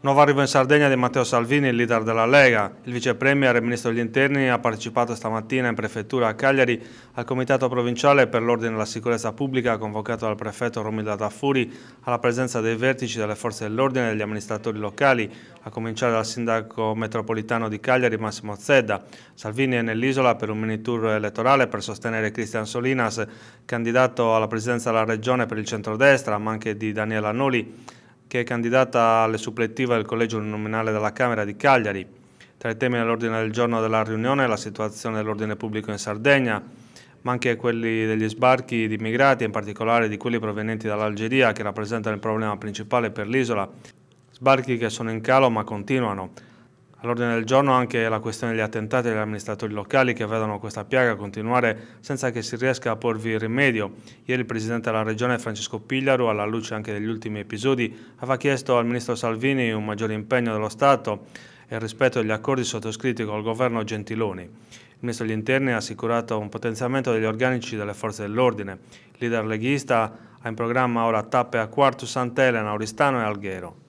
Nuovo arrivo in Sardegna di Matteo Salvini, il leader della Lega. Il vicepremier e ministro degli interni ha partecipato stamattina in prefettura a Cagliari al comitato provinciale per l'ordine e la sicurezza pubblica convocato dal prefetto Romilda Taffuri alla presenza dei vertici delle forze dell'ordine e degli amministratori locali, a cominciare dal sindaco metropolitano di Cagliari Massimo Zedda. Salvini è nell'isola per un mini tour elettorale per sostenere Cristian Solinas, candidato alla presidenza della regione per il centrodestra, ma anche di Daniela Noli che è candidata alle supplettive del collegio nominale della Camera di Cagliari. Tra i temi dell'ordine del giorno della riunione la situazione dell'ordine pubblico in Sardegna, ma anche quelli degli sbarchi di immigrati, in particolare di quelli provenienti dall'Algeria, che rappresentano il problema principale per l'isola. Sbarchi che sono in calo ma continuano. All'ordine del giorno anche la questione degli attentati degli amministratori locali che vedono questa piaga continuare senza che si riesca a porvi rimedio. Ieri il Presidente della Regione Francesco Pigliaru, alla luce anche degli ultimi episodi, aveva chiesto al Ministro Salvini un maggiore impegno dello Stato e rispetto agli accordi sottoscritti col Governo Gentiloni. Il Ministro degli Interni ha assicurato un potenziamento degli organici delle forze dell'ordine. Il leader leghista ha in programma ora tappe a Quartus, Sant'Elena, Oristano e Alghero.